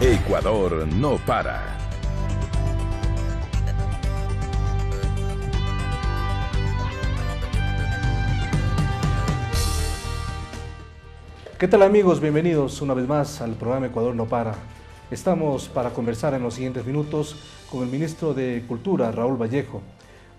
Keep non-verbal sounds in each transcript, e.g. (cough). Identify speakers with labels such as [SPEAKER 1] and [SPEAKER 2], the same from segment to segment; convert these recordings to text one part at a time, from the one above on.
[SPEAKER 1] Ecuador no para.
[SPEAKER 2] ¿Qué tal amigos? Bienvenidos una vez más al programa Ecuador no para. Estamos para conversar en los siguientes minutos con el ministro de Cultura, Raúl Vallejo.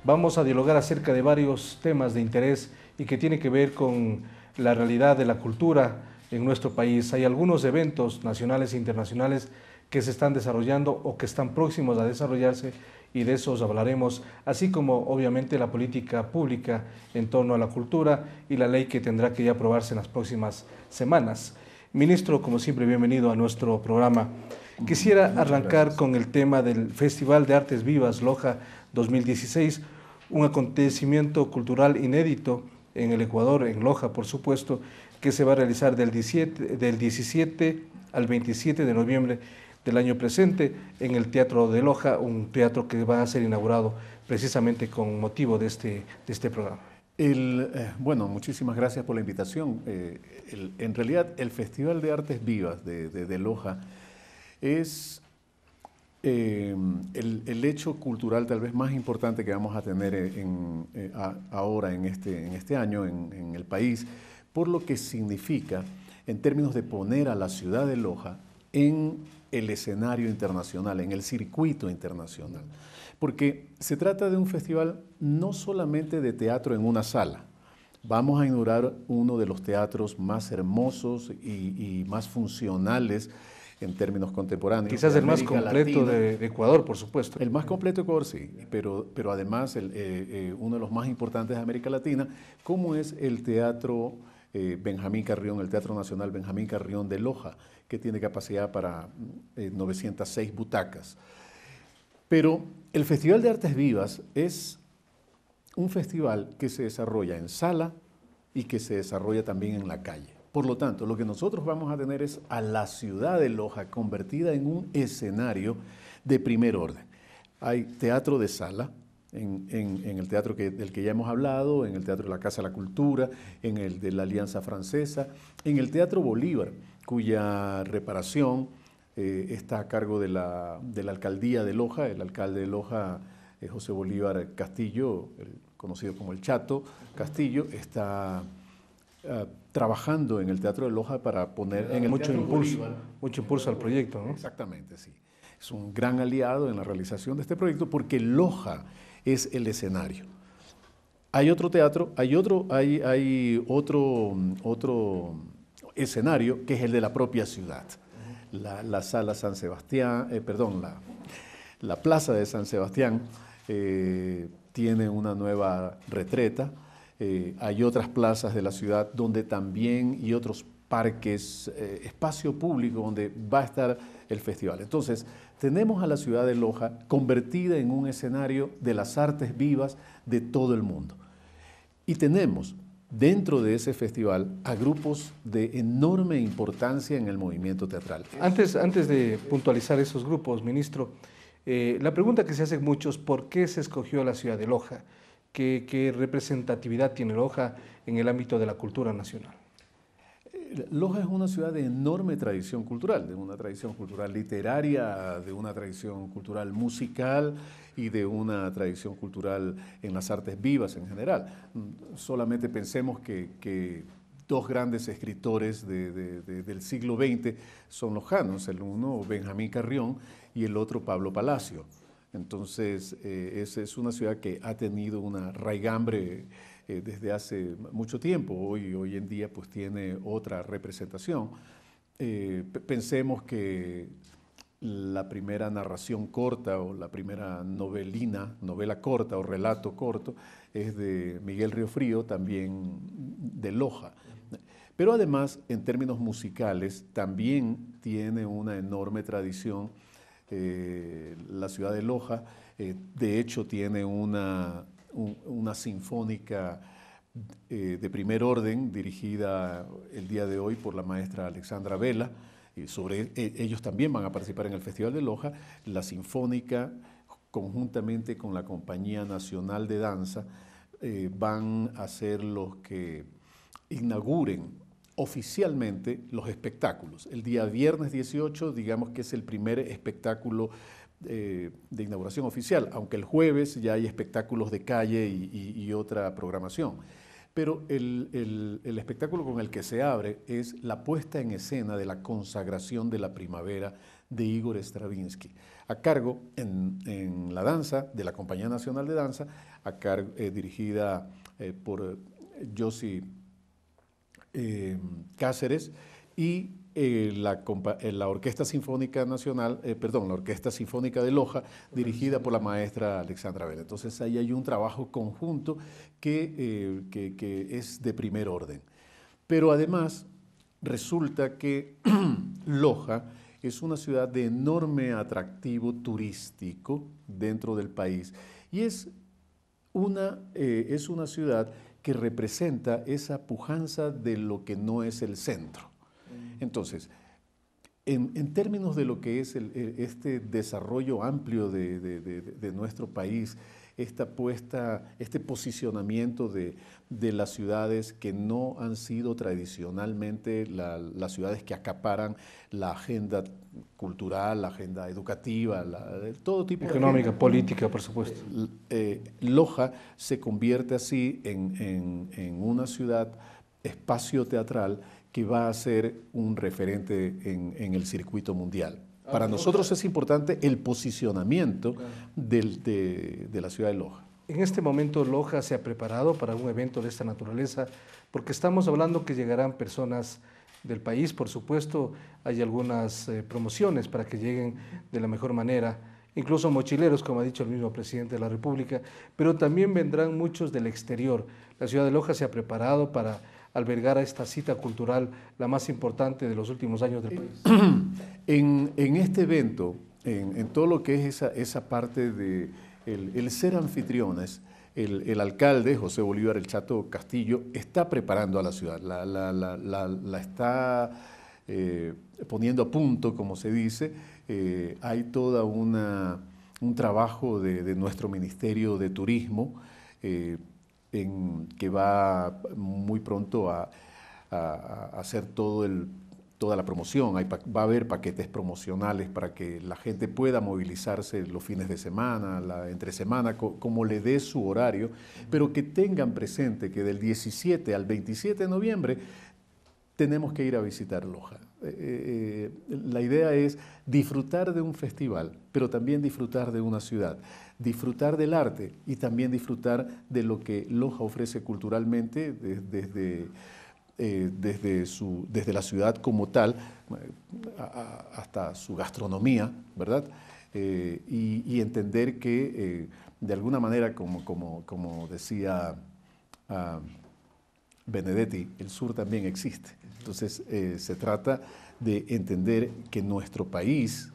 [SPEAKER 2] Vamos a dialogar acerca de varios temas de interés y que tienen que ver con la realidad de la cultura en nuestro país. Hay algunos eventos nacionales e internacionales que se están desarrollando o que están próximos a desarrollarse y de esos hablaremos, así como obviamente la política pública en torno a la cultura y la ley que tendrá que ya aprobarse en las próximas semanas. Ministro, como siempre, bienvenido a nuestro programa. Quisiera arrancar con el tema del Festival de Artes Vivas Loja 2016, un acontecimiento cultural inédito en el Ecuador, en Loja, por supuesto, que se va a realizar del 17, del 17 al 27 de noviembre del año presente en el Teatro de Loja, un teatro que va a ser inaugurado precisamente con motivo de este,
[SPEAKER 3] de este programa. Eh, bueno, muchísimas gracias por la invitación. Eh, en realidad, el Festival de Artes Vivas de, Loja es eh, el, hecho cultural tal vez más importante que vamos a tener ahora en este, en este año en el país, por lo que significa en términos de poner a la ciudad de Loja en el escenario internacional, en el circuito internacional. Porque se trata de un festival no solamente de teatro en una sala. Vamos a inaugurar uno de los teatros más hermosos y, más funcionales en términos contemporáneos. Quizás el más completo de, Ecuador, por supuesto. El más completo de Ecuador, sí, pero, pero además eh, eh, uno de los más importantes de América Latina, ¿Cómo es el teatro eh, Benjamín Carrión, el Teatro Nacional Benjamín Carrión de Loja, que tiene capacidad para 906 mm, eh, butacas. Pero el Festival de Artes Vivas es un festival que se desarrolla en sala y que se desarrolla también en la calle. Por lo tanto, lo que nosotros vamos a tener es a la ciudad de Loja convertida en un escenario de primer orden. Hay teatro de sala, en, el teatro que, del que ya hemos hablado, en el Teatro de la Casa de la Cultura, en el de la Alianza Francesa, en el Teatro Bolívar, cuya reparación eh, está a cargo de la, de la, alcaldía de Loja, el alcalde de Loja, eh, José Bolívar Castillo, conocido como el Chato Castillo, está... Ah, trabajando en el Teatro de Loja para poner en mucho impulso, mucho impulso al proyecto. ¿no? Exactamente, sí. Es un gran aliado en la realización de este proyecto porque Loja es el escenario. Hay otro teatro, hay otro, hay, hay otro, otro escenario que es el de la propia ciudad. La, sala San Sebastián, eh, perdón, la, la, plaza de San Sebastián eh, tiene una nueva retreta. Eh, hay otras plazas de la ciudad donde también y otros parques, espacio público donde va a estar el festival. Entonces, tenemos a la ciudad de Loja convertida en un escenario de las artes vivas de todo el mundo. Y tenemos dentro de ese festival a grupos de enorme importancia en el movimiento teatral. Antes, antes de puntualizar esos grupos, ministro,
[SPEAKER 2] eh, la pregunta que se hacen muchos, ¿por qué se escogió la ciudad de Loja? ¿Qué representatividad tiene Loja en el ámbito de la cultura nacional?
[SPEAKER 3] Loja es una ciudad de enorme tradición cultural, de una tradición cultural literaria, de una tradición cultural musical y de una tradición cultural en las artes vivas en general. Solamente pensemos que, dos grandes escritores del siglo XX son lojanos, el uno Benjamín Carrión y el otro Pablo Palacio. Entonces, eh, es, es, una ciudad que ha tenido una raigambre eh, desde hace mucho tiempo. Hoy, hoy en día pues tiene otra representación. Eh, pensemos que la primera narración corta o la primera novelina, novela corta o relato corto, es de Miguel Riofrío, también de Loja. Pero además, en términos musicales, también tiene una enorme tradición eh, la ciudad de Loja. de hecho, tiene una una sinfónica eh, de primer orden dirigida el día de hoy por la maestra Alexandra Vela. Y sobre, eh, ellos también van a participar en el Festival de Loja, la Sinfónica, conjuntamente con la Compañía Nacional de Danza, eh, van a ser los que inauguren oficialmente los espectáculos. El día viernes 18, digamos que es el primer espectáculo eh, de inauguración oficial, aunque el jueves ya hay espectáculos de calle y, otra programación. Pero el, espectáculo con el que se abre es la puesta en escena de la consagración de la primavera de Igor Stravinsky, a cargo en, la danza de la Compañía Nacional de Danza, a cargo, eh, dirigida eh, por Josie Cáceres y eh, eh, la, Orquesta Sinfónica Nacional, eh, perdón, la Orquesta Sinfónica de Loja, dirigida por la maestra Alexandra Vela. Entonces ahí hay un trabajo conjunto que, que es de primer orden. Pero además resulta que (clears throat) Loja es una ciudad de enorme atractivo turístico dentro del país y es una, es una ciudad que representa esa pujanza de lo que no es el centro. Entonces, en, términos de lo que es este desarrollo amplio de, nuestro país, esta puesta, este posicionamiento de, las ciudades que no han sido tradicionalmente las ciudades que acaparan la agenda cultural, la agenda educativa, todo tipo Económica, política, por supuesto. Eh, Loja se convierte así en una ciudad espacio teatral que va a ser un referente en, el circuito mundial. Ah, para nosotros es importante el posicionamiento de, la ciudad de Loja. En este momento Loja se ha
[SPEAKER 2] preparado para un evento de esta naturaleza, porque estamos hablando que llegarán personas del país, por supuesto, hay algunas eh, promociones para que lleguen de la mejor manera, incluso mochileros, como ha dicho el mismo presidente de la República, pero también vendrán muchos del exterior. La ciudad de Loja se ha preparado para albergar a esta cita cultural, la más
[SPEAKER 3] importante de los últimos años del país. (clears throat) En, este evento, en, todo lo que es esa, parte de el, ser anfitriones, el, alcalde, José Bolívar El Chato Castillo, está preparando a la ciudad, la, está eh, poniendo a punto, como se dice. Eh, hay todo un trabajo de, nuestro Ministerio de Turismo. Eh, que va muy pronto a, hacer todo toda la promoción. va a haber paquetes promocionales para que la gente pueda movilizarse los fines de semana, la entre semana, como le dé su horario, pero que tengan presente que del 17 al 27 de noviembre tenemos que ir a visitar Loja. Eh, eh, eh, la idea es disfrutar de un festival, pero también disfrutar de una ciudad disfrutar del arte y también disfrutar de lo que Loja ofrece culturalmente desde, eh, desde, desde la ciudad como tal eh, hasta su gastronomía, ¿verdad? Eh, y, entender que de alguna manera, como, como, decía ah, Benedetti, el sur también existe. Entonces se trata de entender que nuestro país,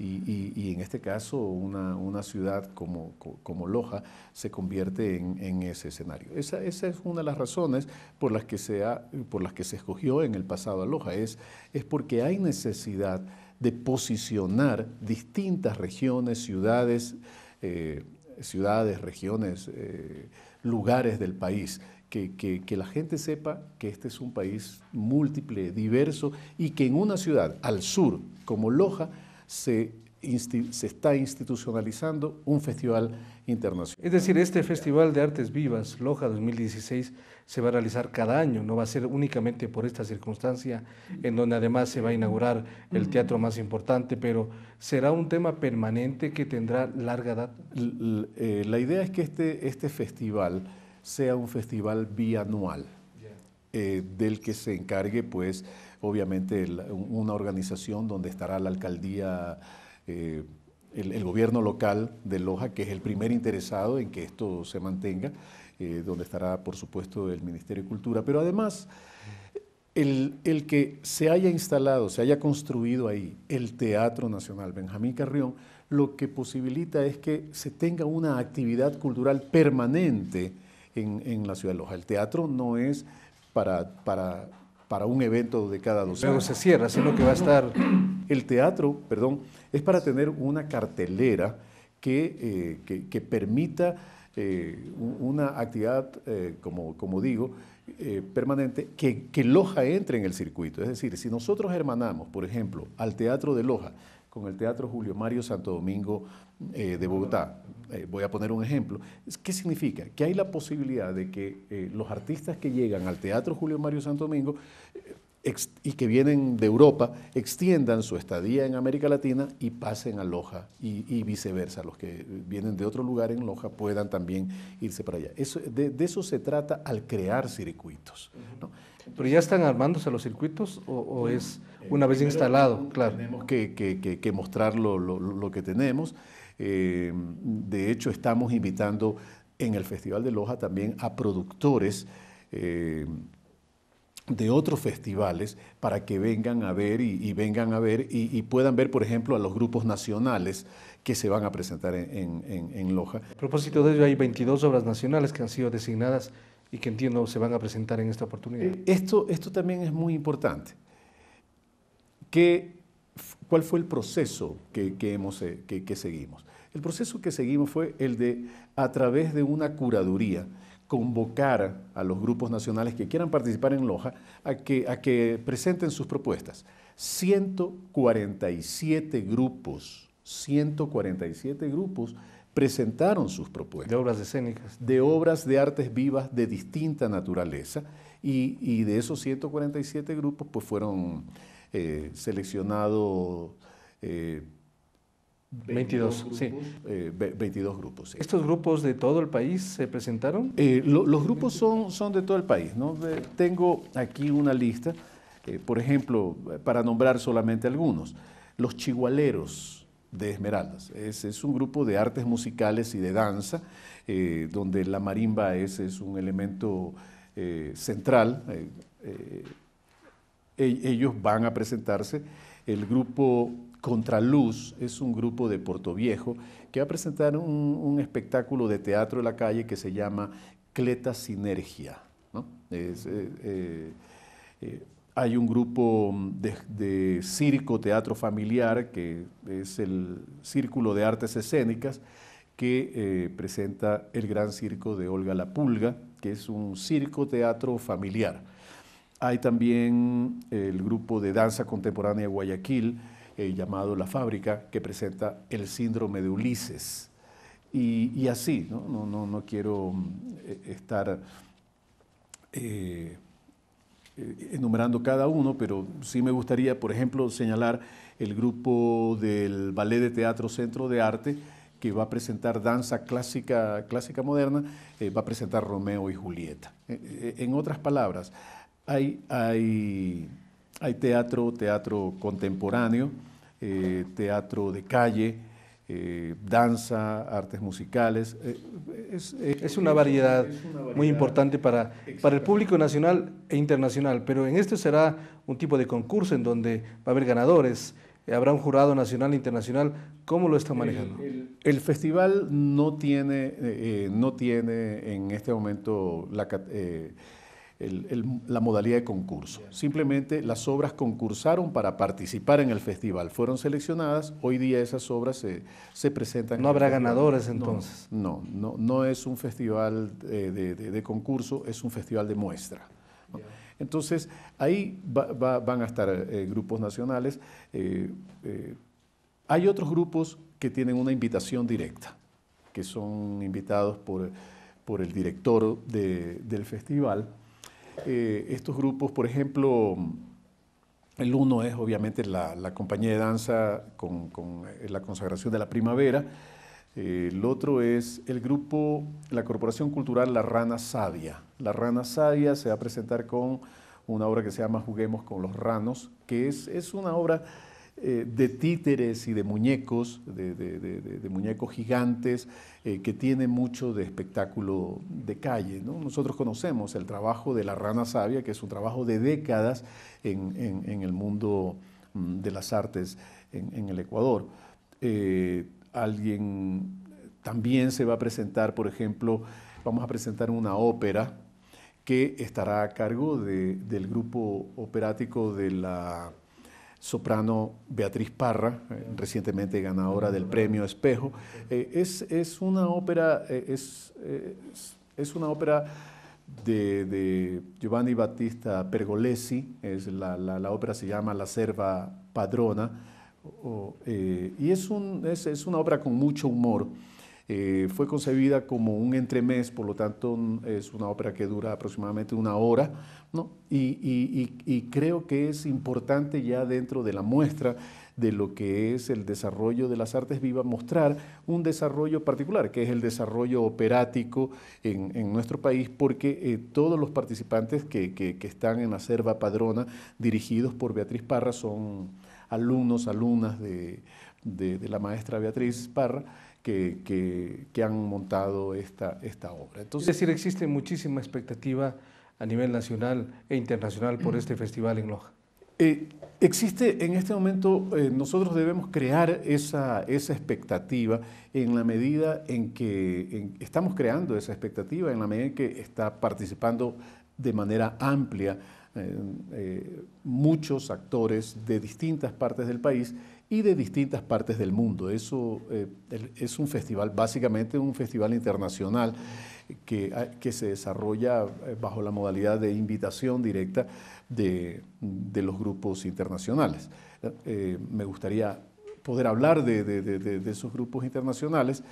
[SPEAKER 3] y, en este caso, una, ciudad como, Loja se convierte en, ese escenario. Esa, es una de las razones por las que se, por las que se escogió en el pasado a Loja, es, es porque hay necesidad de posicionar distintas regiones, ciudades, eh, ciudades, regiones, eh, lugares del país que, que, la gente sepa que este es un país múltiple, diverso y que en una ciudad al sur como Loja se, está institucionalizando un festival internacional.
[SPEAKER 2] Es decir, este Festival de Artes Vivas, Loja 2016, se va a realizar cada año, no va a ser únicamente por esta circunstancia, en donde además se va a inaugurar el teatro más importante, pero será un tema permanente
[SPEAKER 3] que tendrá larga data. Eh, la idea es que este, este festival sea un festival bianual, eh, del que se encargue pues obviamente una organización donde estará la alcaldía, eh, el, gobierno local de Loja, que es el primer interesado en que esto se mantenga, eh, donde estará, por supuesto, el Ministerio de Cultura. Pero además, el, que se haya instalado, se haya construido ahí el Teatro Nacional Benjamín Carrión, lo que posibilita es que se tenga una actividad cultural permanente en, en, la ciudad de Loja. El teatro no es para, para para un evento de cada dos años. Luego se cierra, sino que va a estar... (clears throat) El teatro, perdón, es para tener una cartelera que, eh, que, permita eh, una actividad, eh, como, digo, permanente que, Loja entre en el circuito. Es decir, si nosotros hermanamos, por ejemplo, al Teatro de Loja con el Teatro Julio Mario Santo Domingo eh, de Bogotá. Eh, voy a poner un ejemplo. ¿Qué significa? Que hay la posibilidad de que eh, los artistas que llegan al Teatro Julio Mario Santo Domingo y que vienen de Europa extiendan su estadía en América Latina y pasen a Loja y, viceversa. Los que vienen de otro lugar en Loja puedan también irse para allá. de, eso se trata al crear circuitos. ¿Pero ya están armándose los circuitos o es una vez instalado, claro. Tenemos que, mostrar lo, que tenemos. Eh, de hecho, estamos invitando en el Festival de Loja también a productores eh, de otros festivales para que vengan a ver y, vengan a ver y, puedan ver, por ejemplo, a los grupos nacionales que se van a presentar en, Loja. A propósito de ello, hay 22 obras nacionales que han sido designadas y que entiendo se van a presentar en esta oportunidad. Eh, esto, esto también es muy importante. ¿Cuál fue el proceso que, hemos, eh, que, seguimos? El proceso que seguimos fue el de, a través de una curaduría, convocar a los grupos nacionales que quieran participar en Loja a que, a que presenten sus propuestas. 147 grupos, 147 grupos presentaron sus propuestas. De obras escénicas. De obras de artes vivas de distinta naturaleza. Y, y de esos 147 grupos, pues fueron eh, seleccionado... 22, eh, grupos. Eh, ¿Estos
[SPEAKER 2] grupos de todo el país se presentaron?
[SPEAKER 3] los grupos son, son de todo el país. ¿no? tengo aquí una lista, por ejemplo, para nombrar solamente algunos. Los chigualeros de Esmeraldas. Es, es un grupo de artes musicales y de danza, donde la marimba es, es un elemento central e-, ellos van a presentarse. El grupo Contraluz es un grupo de Portoviejo que va a presentar un, espectáculo de teatro de la calle que se llama Cleta Sinergia. Eh, eh, eh, hay un grupo de, de, circo, teatro familiar, que es el Círculo de Artes Escénicas, que presenta el gran circo de Olga La Pulga, que es un circo, teatro familiar hay también el grupo de danza contemporánea de Guayaquil, eh, llamado La Fábrica, que presenta el síndrome de Ulises. Y, así, ¿no? No, no, quiero mm, e, estar eh, eh, enumerando cada uno, pero sí me gustaría, por ejemplo, señalar el grupo del Ballet de Teatro Centro de Arte, que va a presentar danza clásica, clásica moderna, va a presentar Romeo y Julieta. En otras palabras, hay, hay, teatro, teatro contemporáneo, eh, teatro de calle, eh, danza, artes musicales. Eh,
[SPEAKER 2] es, una variedad muy importante para, para el público nacional e internacional, pero en este será un tipo de concurso en donde va a haber ganadores, habrá un jurado nacional e internacional. ¿Cómo lo están manejando?
[SPEAKER 3] El, festival no tiene, no tiene en este momento la la modalidad de concurso. Simplemente las obras concursaron para participar en el festival, fueron seleccionadas, hoy día esas obras se, se presentan. ¿No habrá ganadores entonces? No, no, es un festival de, concurso, es un festival de muestra. Entonces, ahí van a estar eh, grupos nacionales. Eh, eh, hay otros grupos que tienen una invitación directa, que son invitados por, por el director del festival eh, estos grupos, por ejemplo, el uno es obviamente la, compañía de danza con, eh, la consagración de la primavera, eh, el otro es el grupo, la Corporación Cultural La Rana Sabia. La Rana Sabia se va a presentar con una obra que se llama Juguemos con los Ranos, que es, es una obra eh, de títeres y de muñecos, de, muñecos gigantes, eh, que tiene mucho de espectáculo de calle. Nosotros conocemos el trabajo de la rana sabia, que es un trabajo de décadas en, el mundo mm, de las artes en, el Ecuador. Eh, alguien también se va a presentar, por ejemplo, vamos a presentar una ópera que estará a cargo del grupo operático de la soprano Beatriz Parra, eh, recientemente ganadora del premio Espejo. Eh, es, una ópera, eh, es, una de, Giovanni Battista Pergolesi, es la, ópera se llama La Serva Padrona, y es, es, una ópera con mucho humor. Eh, fue concebida como un entremés, por lo tanto es una ópera que dura aproximadamente una hora, ¿no? y, creo que es importante ya dentro de la muestra de lo que es el desarrollo de las artes vivas, mostrar un desarrollo particular, que es el desarrollo operático en, nuestro país, porque eh, todos los participantes que, están en la Cerva Padrona, dirigidos por Beatriz Parra, son alumnos, alumnas de la maestra Beatriz Parra, que, han montado esta, esta obra. Entonces, es decir, existe muchísima
[SPEAKER 2] expectativa a nivel nacional e internacional por este festival en Loja.
[SPEAKER 3] Eh, existe en este momento, eh, nosotros debemos crear esa, expectativa en la medida en que estamos creando esa expectativa, en la medida en que está participando de manera amplia eh, muchos actores de distintas partes del país y de distintas partes del mundo. Eso eh, es un festival, básicamente un festival internacional que, ah, se desarrolla eh, bajo la modalidad de invitación directa de, los grupos internacionales. Eh, me gustaría poder hablar de, esos grupos internacionales.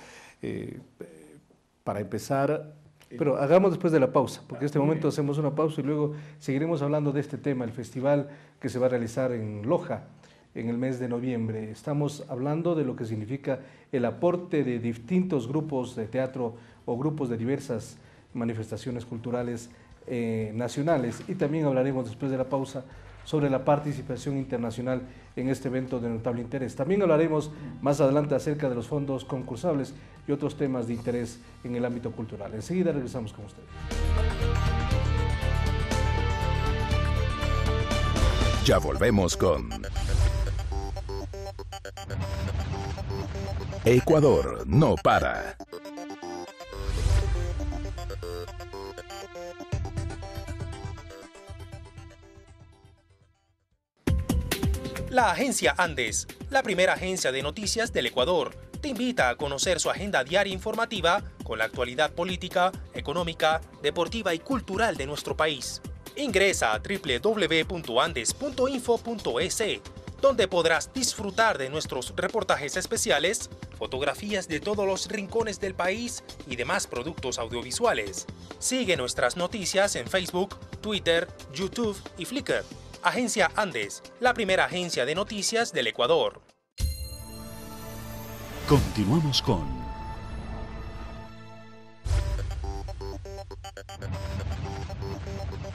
[SPEAKER 3] para empezar... Pero hagamos después de la
[SPEAKER 2] pausa, porque en este ah, momento hacemos una pausa y luego seguiremos hablando de este tema, el festival que se va a realizar en Loja, en el mes de noviembre. Estamos hablando de lo que significa el aporte de distintos grupos de teatro o grupos de diversas manifestaciones culturales eh, nacionales y también hablaremos después de la pausa sobre la participación internacional en este evento de notable interés. También hablaremos más adelante acerca de los fondos concursables y otros temas de interés en el ámbito cultural. Enseguida regresamos con ustedes.
[SPEAKER 1] Ya volvemos con Ecuador no para.
[SPEAKER 4] La agencia Andes, la primera agencia de noticias del Ecuador, te invita a conocer su agenda diaria informativa con la actualidad política, económica, deportiva y cultural de nuestro país. Ingresa a www.andes.info.es donde podrás disfrutar de nuestros reportajes especiales, fotografías de todos los rincones del país y demás productos audiovisuales. Sigue nuestras noticias en Facebook, Twitter, YouTube y Flickr. Agencia Andes, la primera agencia de noticias del Ecuador.
[SPEAKER 3] Continuamos
[SPEAKER 1] con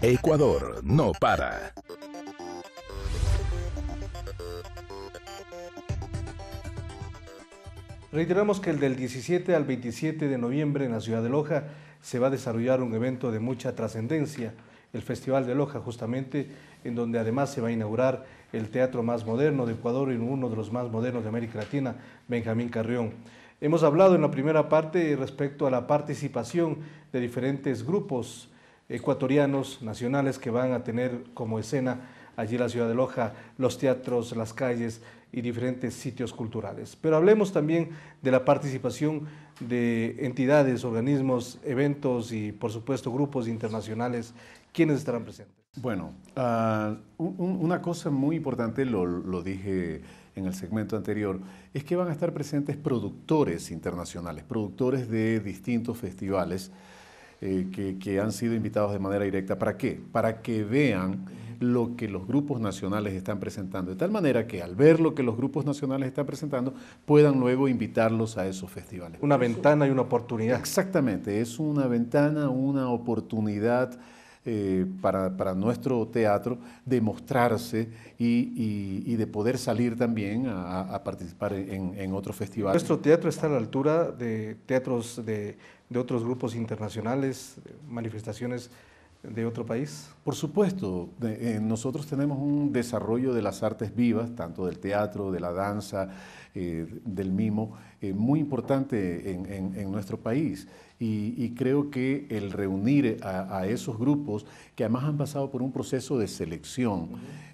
[SPEAKER 1] Ecuador no para. Reiteramos
[SPEAKER 2] que el del 17 al 27 de noviembre en la ciudad de Loja se va a desarrollar un evento de mucha trascendencia, el Festival de Loja justamente, en donde además se va a inaugurar el teatro más moderno de Ecuador y uno de los más modernos de América Latina, Benjamín Carrión. Hemos hablado en la primera parte respecto a la participación de diferentes grupos ecuatorianos, nacionales, que van a tener como escena allí la ciudad de Loja, los teatros, las calles, y diferentes sitios culturales. Pero hablemos también de la participación de entidades, organismos, eventos y por supuesto grupos internacionales. ¿Quiénes estarán presentes?
[SPEAKER 3] Bueno, ah, una cosa muy importante, lo, dije en el segmento anterior, es que van a estar presentes productores internacionales, productores de distintos festivales. Eh, que, que, han sido invitados de manera directa. ¿Para qué? Para que vean lo que los grupos nacionales están presentando, de tal manera que al ver lo que los grupos nacionales están presentando, puedan luego invitarlos a esos festivales. Una ventana y una oportunidad. Exactamente, es una ventana, una oportunidad. Eh, para, nuestro teatro de mostrarse y, de poder salir también a, participar en, en, otros festivales. Nuestro
[SPEAKER 2] teatro está a la altura de teatros de, de otros grupos internacionales, manifestaciones
[SPEAKER 3] de otro país? Por supuesto, eh, nosotros tenemos un desarrollo de las artes vivas, tanto del teatro, de la danza, eh, del mimo, eh, muy importante en, nuestro país. Y, creo que el reunir a, esos grupos, que además han pasado por un proceso de selección,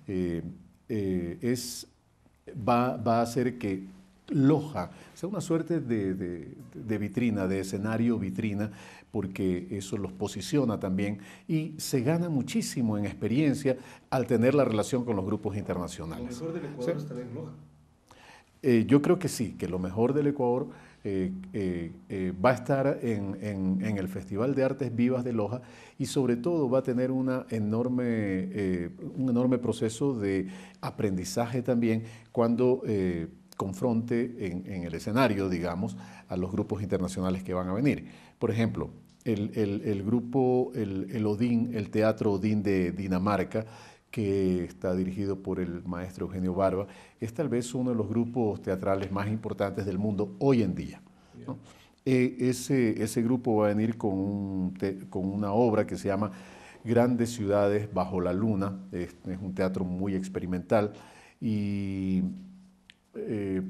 [SPEAKER 3] es, va, a hacer que loja, sea, una suerte de, vitrina, de escenario vitrina, porque eso los posiciona también y se gana muchísimo en experiencia al tener la relación con los grupos internacionales. ¿Lo
[SPEAKER 2] mejor del Ecuador en Loja?
[SPEAKER 3] Eh, yo creo que sí, que lo mejor del Ecuador eh, eh, va a estar en, el Festival de Artes Vivas de Loja y sobre todo va a tener un enorme proceso de aprendizaje también cuando confronte en, en el escenario, digamos, a los grupos internacionales que van a venir. Por ejemplo, el, grupo, el, Odín, el Teatro Odín de Dinamarca, que está dirigido por el maestro Eugenio Barba, es tal vez uno de los grupos teatrales más importantes del mundo hoy en día. Eh, ese, ese, grupo va a venir con, con una obra que se llama Grandes Ciudades Bajo la Luna, es, un teatro muy experimental y eh,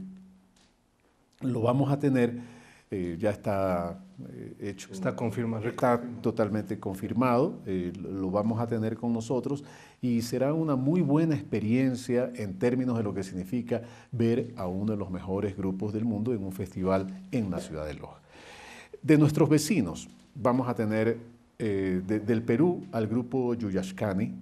[SPEAKER 3] lo vamos a tener eh, ya está eh, hecho. Está confirmado. Está totalmente confirmado, eh, lo vamos a tener con nosotros y será una muy buena experiencia en términos de lo que significa ver a uno de los mejores grupos del mundo en un festival en la ciudad de Loja. De nuestros vecinos, vamos a tener del Perú al grupo Yuyashkani,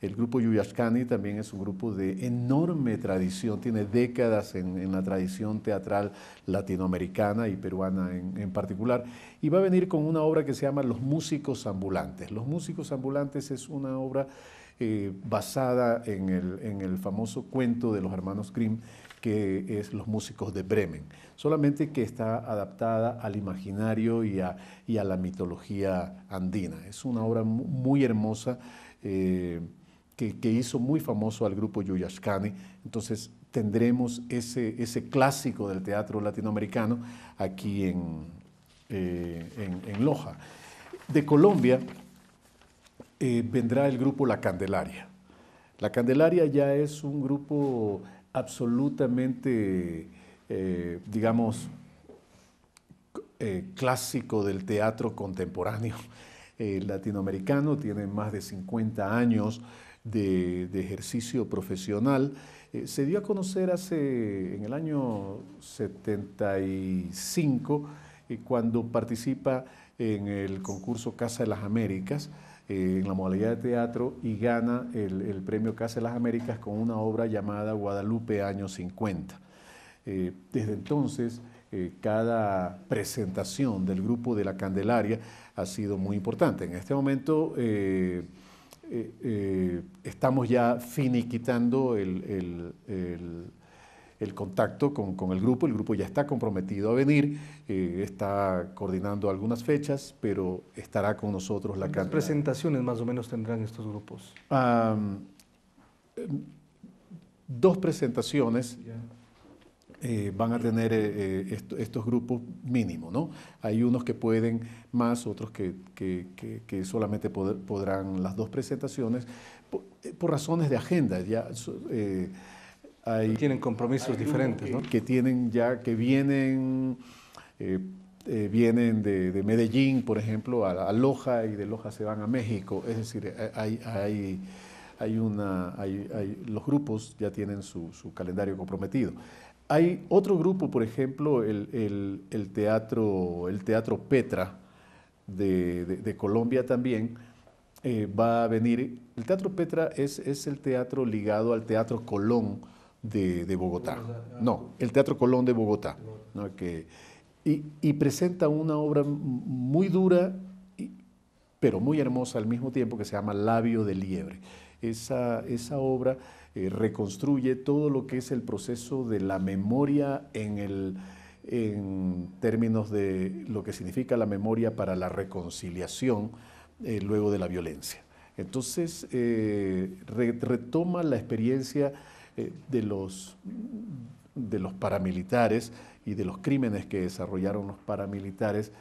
[SPEAKER 3] el grupo Yuyashkani también es un grupo de enorme tradición, tiene décadas en, la tradición teatral latinoamericana y peruana en, particular. Y va a venir con una obra que se llama Los Músicos Ambulantes. Los Músicos Ambulantes es una obra eh, basada en el, famoso cuento de los hermanos Grimm que es Los Músicos de Bremen, solamente que está adaptada al imaginario y a, la mitología andina. Es una obra muy hermosa. Eh, que, hizo muy famoso al grupo Yuyashkani. Entonces tendremos ese, clásico del teatro latinoamericano aquí en, eh, Loja. De Colombia eh, vendrá el grupo La Candelaria. La Candelaria ya es un grupo absolutamente, eh, digamos, clásico del teatro contemporáneo latinoamericano, tiene más de 50 años de, ejercicio profesional. Eh, se dio a conocer hace, en el año 75, y eh, cuando participa en el concurso Casa de las Américas, eh, en la modalidad de teatro, y gana el, premio Casa de las Américas con una obra llamada Guadalupe Año 50. desde entonces, cada presentación del grupo de la Candelaria ha sido muy importante. En este momento eh, eh, estamos ya finiquitando el, el, contacto con, el grupo, el grupo ya está comprometido a venir, eh, está coordinando algunas fechas, pero estará con nosotros la ¿Cuántas
[SPEAKER 2] presentaciones más o menos tendrán estos grupos?
[SPEAKER 3] Em, dos presentaciones. Eh, van a tener eh, eh, estos grupos mínimos, ¿no? Hay unos que pueden más, otros que, solamente podrán las dos presentaciones por, razones de agenda. Ya, tienen compromisos diferentes, ¿no? Que tienen ya, que vienen... vienen de, Medellín, por ejemplo, a, Loja y de Loja se van a México. Es decir, hay, hay, una, hay, los grupos ya tienen su calendario comprometido. Hay otro grupo, por ejemplo, el, el, teatro, el teatro Petra de, de, Colombia también, eh, va a venir. El Teatro Petra es, es, el teatro ligado al Teatro Colón de, de Bogotá. Ah. No, el Teatro Colón de Bogotá. ¿no? Que, y, y, presenta una obra muy dura, y, pero muy hermosa al mismo tiempo, que se llama Labio de Liebre. Esa, esa obra eh, reconstruye todo lo que es el proceso de la memoria en, el, en términos de lo que significa la memoria para la reconciliación eh, luego de la violencia. Entonces, eh, retoma la experiencia de, los, de los paramilitares y de los crímenes que desarrollaron los paramilitares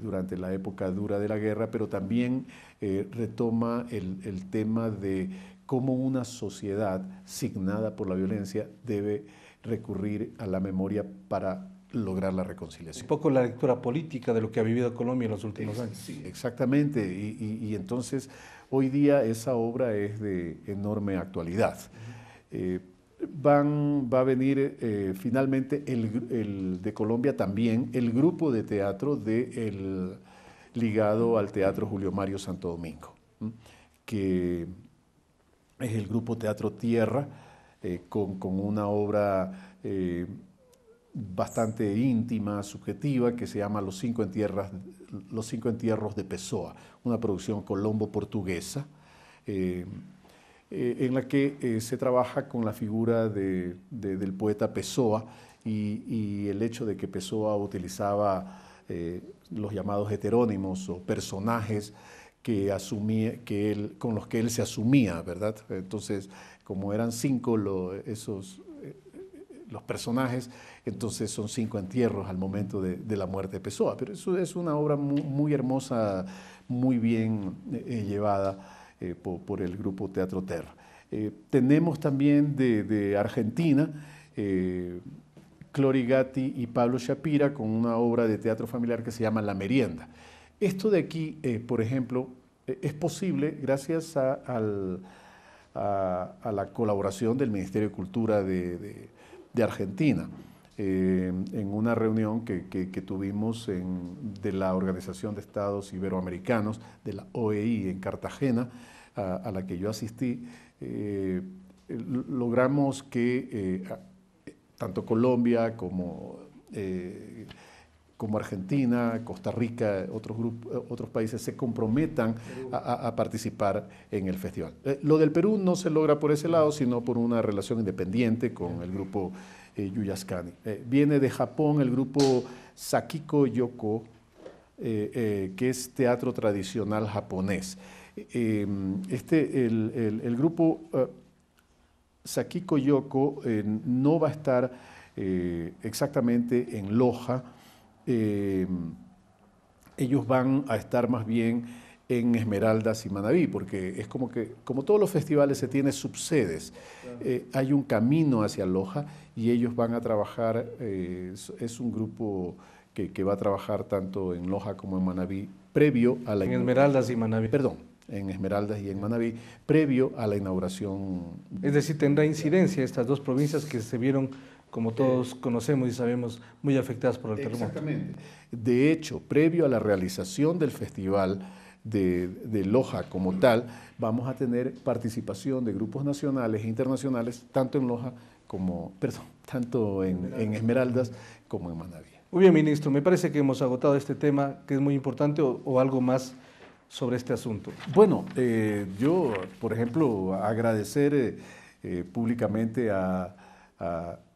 [SPEAKER 3] durante la época dura de la guerra, pero también retoma el, tema de cómo una sociedad signada por la violencia debe recurrir a la memoria para lograr la reconciliación. Un poco la lectura política de lo que ha vivido Colombia en los últimos años. exactamente. Y, entonces, hoy día esa obra es de enorme actualidad. Eh, van, va a venir eh, finalmente de Colombia también el grupo de teatro ligado al Teatro Julio Mario Santo Domingo, que es el grupo Teatro Tierra, eh, con, una obra eh, bastante íntima, subjetiva, que se llama Los cinco, Los cinco entierros de Pessoa, una producción colombo-portuguesa, eh, en la que se trabaja con la figura del poeta Pessoa y, y, el hecho de que Pessoa utilizaba los llamados heterónimos o personajes que que él, con los que él se asumía, ¿verdad? Entonces, como eran cinco esos, eh, eh, los personajes, entonces son cinco entierros al momento de, la muerte de Pessoa. Pero eso es una obra muy, hermosa, muy bien eh, llevada por, el grupo Teatro Terra. tenemos también de, de Argentina Clori Gatti y Pablo Shapira con una obra de teatro familiar que se llama La Merienda. Esto de aquí, eh, por ejemplo, e, es posible gracias a, la colaboración del Ministerio de Cultura de, Argentina. Eh, en una reunión que, tuvimos de la Organización de Estados Iberoamericanos, de la OEI en Cartagena, a la que yo asistí, eh, logramos que tanto Colombia como como Argentina, Costa Rica, otros, grupos, eh, otros países se comprometan a, participar en el festival. Eh, lo del Perú no se logra por ese lado, sino por una relación independiente con el grupo eh, Yuyaskani. viene de Japón el grupo Sakiko Yoko, que es teatro tradicional japonés. este, el, el grupo Sakiko Yoko no va a estar exactamente en Loja, Em, ellos van a estar más bien en Esmeraldas y Manabí, porque es como que, como todos los festivales se tiene subsedes, eh, hay un camino hacia Loja y ellos van a trabajar, eh, es, un grupo que, va a trabajar tanto en Loja como en Manabí previo a la... En Esmeraldas y Manaví. Perdón, en Esmeraldas y en Manaví, previo a la inauguración. Es decir, tendrá incidencia estas
[SPEAKER 2] dos provincias que se vieron como todos conocemos y sabemos, muy afectadas por el terremoto.
[SPEAKER 3] Exactamente. De hecho, previo a la realización del festival de, Loja como tal, vamos a tener participación de grupos nacionales e internacionales, tanto en Loja como, (laughs) perdón, tanto en, Esmeraldas como en Manaví. Muy bien, ministro, me parece que hemos
[SPEAKER 2] agotado este tema que es muy importante o, algo más sobre este asunto.
[SPEAKER 3] Bueno, eh, yo, por ejemplo, agradecer eh, eh, públicamente a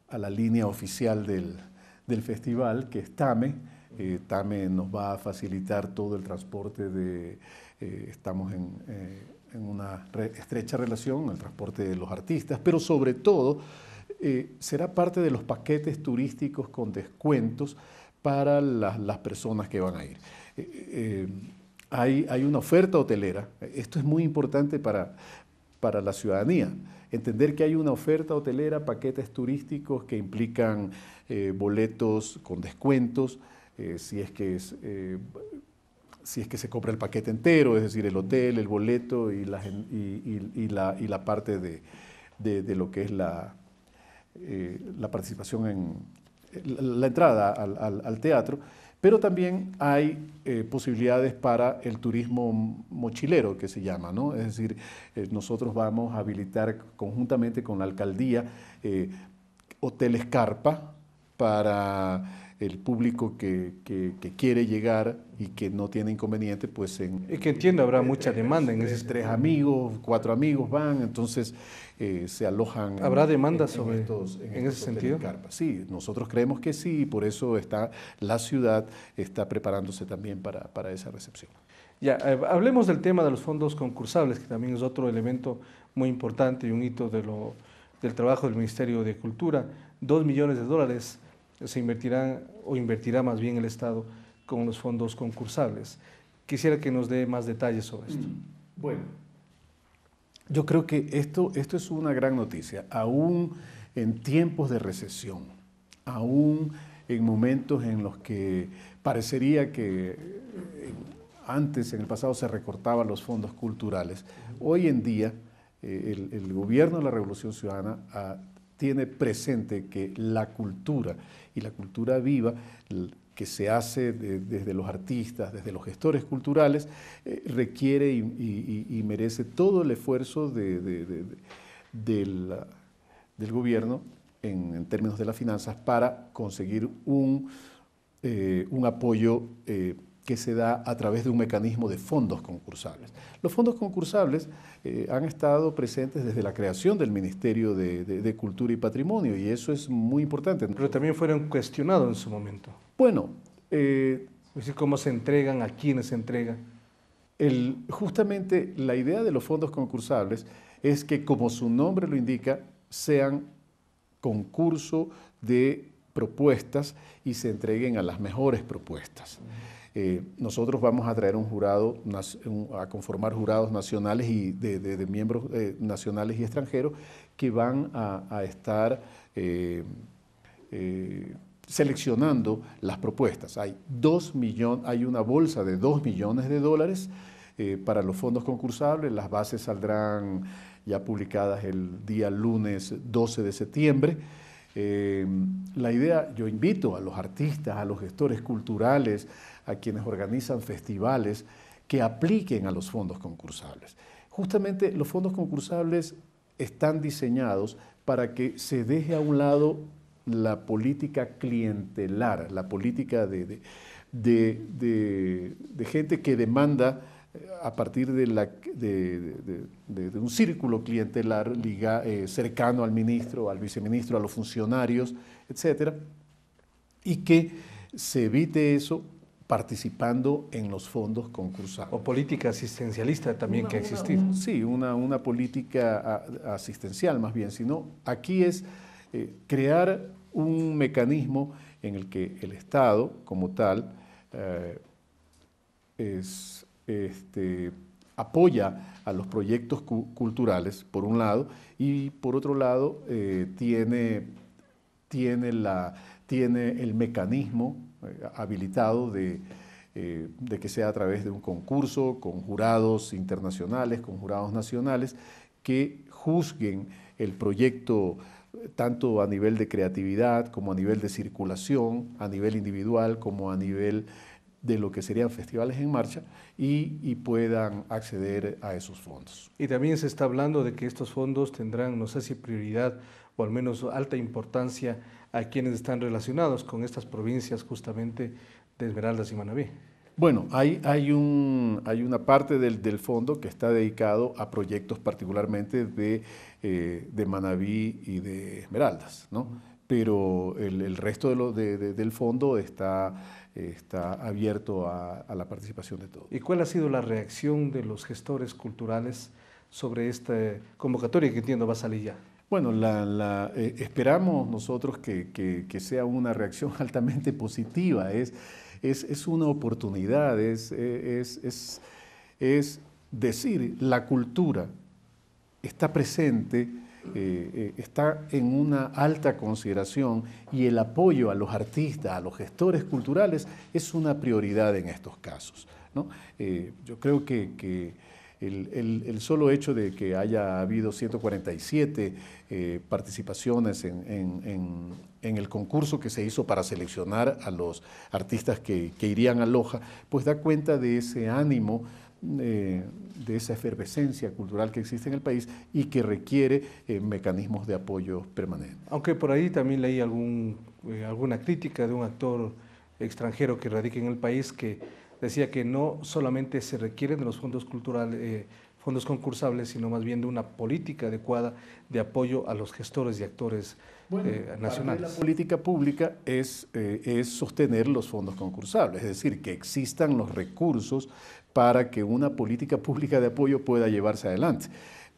[SPEAKER 3] a la línea oficial del, festival, que es TAME. Eh, TAME nos va a facilitar todo el transporte de, eh, estamos en, eh, una estrecha relación, el transporte de los artistas, pero sobre todo será parte de los paquetes turísticos con descuentos para las personas que van a ir. Hay, una oferta hotelera, esto es muy importante para la ciudadanía entender que hay una oferta hotelera, paquetes turísticos que implican eh, boletos con descuentos, eh, si, es que es, eh, si es que se compra el paquete entero, es decir, el hotel, el boleto y la, y, la, parte de, lo que es la, la participación en la entrada al teatro. Pero también hay eh, posibilidades para el turismo mochilero, que se llama, ¿no? Es decir, eh, nosotros vamos a habilitar conjuntamente con la alcaldía eh, hoteles carpa para el público que, que, quiere llegar y que no tiene inconveniente, pues en...
[SPEAKER 2] Es que entiendo, habrá eh, mucha eh, demanda
[SPEAKER 3] en esos Tres amigos, cuatro amigos van, entonces eh, se alojan... ¿Habrá demanda sobre estos, en, ese sentido? Sí, nosotros creemos que sí, y por eso está la ciudad está preparándose también para, esa recepción. Ya, hablemos del tema de los fondos
[SPEAKER 2] concursables, que también es otro elemento muy importante y un hito de lo, del trabajo del Ministerio de Cultura. Dos millones de dólares se invertirá o invertirá más bien el Estado con los fondos concursables. Quisiera que nos dé más detalles sobre esto. Mm,
[SPEAKER 3] bueno, yo creo que esto, esto es una gran noticia, aún en tiempos de recesión, aún en momentos en los que parecería que eh, antes, en el pasado, se recortaban los fondos culturales. Hoy en día, eh, el, el gobierno de la Revolución Ciudadana ha tiene presente que la cultura y la cultura viva que se hace desde los artistas, desde los gestores culturales, eh, requiere y, merece todo el esfuerzo del, gobierno en, términos de las finanzas para conseguir un, eh, un apoyo. Eh, que se da a través de un mecanismo de fondos concursables. Los fondos concursables eh, han estado presentes desde la creación del Ministerio de, Cultura y Patrimonio y eso es muy importante. Pero también fueron cuestionados en su momento. Bueno, eh, cómo se entregan, a quiénes se entregan. justamente la idea de los fondos concursables es que, como su nombre lo indica, sean concurso de propuestas y se entreguen a las mejores propuestas. Eh, nosotros vamos a traer un jurado, a conformar jurados nacionales y de, miembros eh, nacionales y extranjeros que van a, estar eh, seleccionando las propuestas. Hay, dos hay una bolsa de 2 millones de dólares para los fondos concursables, las bases saldrán ya publicadas el día lunes 12 de septiembre. Eh, la idea, yo invito a los artistas, a los gestores culturales, a quienes organizan festivales, que apliquen a los fondos concursables. Justamente los fondos concursables están diseñados para que se deje a un lado la política clientelar, la política de gente que demanda a partir de, la, un círculo clientelar eh, cercano al ministro, al viceministro, a los funcionarios, etc. Y que se evite eso participando en los fondos concursados. O política asistencialista también que ha existido. sí, una, política asistencial más bien, sino aquí es eh, crear un mecanismo en el que el Estado como tal eh, es este, apoya a los proyectos culturales, por un lado, y por otro lado eh, tiene, tiene, la, tiene el mecanismo eh, habilitado de, eh, de que sea a través de un concurso con jurados internacionales, con jurados nacionales, que juzguen el proyecto tanto a nivel de creatividad como a nivel de circulación, a nivel individual como a nivel de lo que serían festivales en marcha y, puedan acceder a esos fondos.
[SPEAKER 2] Y también se está hablando de que estos fondos tendrán, no sé si prioridad o al menos alta importancia a quienes están relacionados con estas provincias justamente de Esmeraldas y Manabí.
[SPEAKER 3] Bueno, hay, hay, un, hay una parte del, fondo que está dedicado a proyectos particularmente de, eh, de Manabí y de Esmeraldas, ¿no? pero el, resto de lo, del fondo está está abierto a, la participación de todos.
[SPEAKER 2] ¿Y cuál ha sido la reacción de los gestores
[SPEAKER 3] culturales sobre esta convocatoria que entiendo va a salir ya? Bueno, eh, esperamos nosotros que, sea una reacción (laughs) altamente positiva, es, es, una oportunidad, es, es, decir, la cultura está presente eh, eh, está en una alta consideración y el apoyo a los artistas, a los gestores culturales, es una prioridad en estos casos. Eh, yo creo que, el, solo hecho de que haya habido 147 participaciones en, el concurso que se hizo para seleccionar a los artistas que, que irían a Loja, pues da cuenta de ese ánimo eh, de, esa efervescencia cultural que existe en el país y que requiere eh, mecanismos de apoyo permanente.
[SPEAKER 2] Aunque por ahí también leí algún, eh, alguna crítica de un actor extranjero que radica en el país que decía que no solamente se requieren de los fondos culturales, fondos concursables, sino más bien de una política adecuada de apoyo a los gestores y actores eh, nacionales. la política
[SPEAKER 3] pública es, eh, es sostener los fondos concursables, es decir, que existan los recursos para que una política pública de apoyo pueda llevarse adelante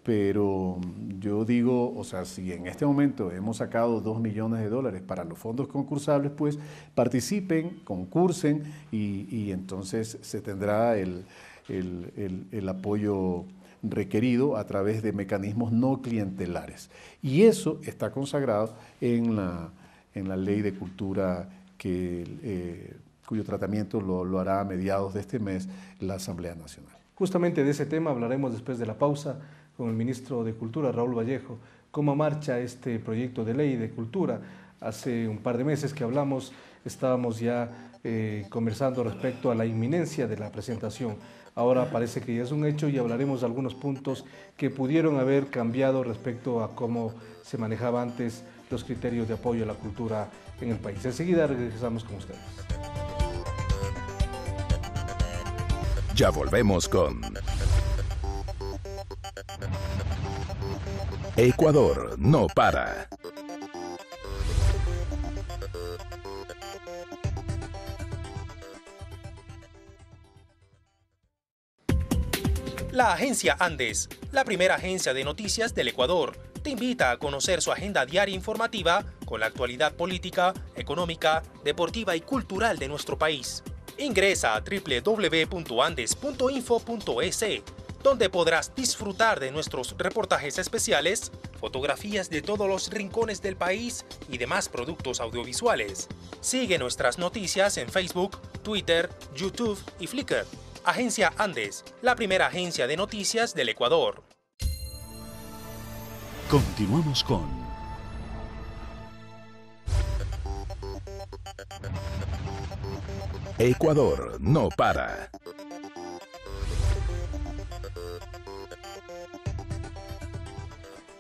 [SPEAKER 3] pero yo digo, o sea, si en este momento hemos sacado dos millones de dólares para los fondos concursables, pues participen, concursen y entonces se tendrá el, el, apoyo requerido a través de mecanismos no clientelares. Y eso está consagrado en la, ley de cultura que, eh, cuyo tratamiento lo, hará a mediados de este mes la Asamblea Nacional. Justamente de ese tema hablaremos
[SPEAKER 2] después de la pausa con el ministro de Cultura, Raúl Vallejo, cómo marcha este proyecto de ley de cultura. Hace un par de meses que hablamos, estábamos ya eh, conversando respecto a la inminencia de la presentación Ahora parece que ya es un hecho y hablaremos de algunos puntos que pudieron haber cambiado respecto a cómo se manejaba antes los criterios de apoyo a la cultura en el país. Enseguida regresamos con ustedes.
[SPEAKER 1] Ya volvemos con Ecuador no para.
[SPEAKER 4] La agencia Andes, la primera agencia de noticias del Ecuador, te invita a conocer su agenda diaria informativa con la actualidad política, económica, deportiva y cultural de nuestro país. Ingresa a www.andes.info.es, e, donde podrás disfrutar de nuestros reportajes especiales, fotografías de todos los rincones del país y demás productos audiovisuales. Sigue nuestras noticias en Facebook, Twitter, YouTube y Flickr. Agencia Andes, la primera agencia de noticias del Ecuador.
[SPEAKER 1] Continuamos con... Ecuador no para.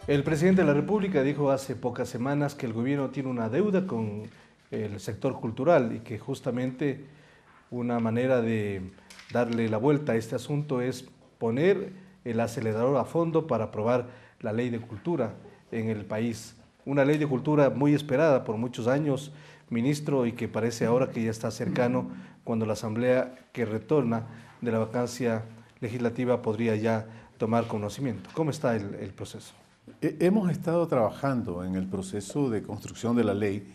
[SPEAKER 2] El presidente de la República dijo hace pocas semanas que el gobierno tiene una deuda con el sector cultural y que justamente una manera de darle la vuelta a este asunto es poner el acelerador a fondo para aprobar la ley de cultura en el país. Una ley de cultura muy esperada por muchos años, ministro, y que parece ahora que ya está cercano cuando la Asamblea que retorna de la vacancia legislativa podría ya
[SPEAKER 3] tomar conocimiento. ¿Cómo está el, el proceso? Eh, hemos estado trabajando en el proceso de construcción de la ley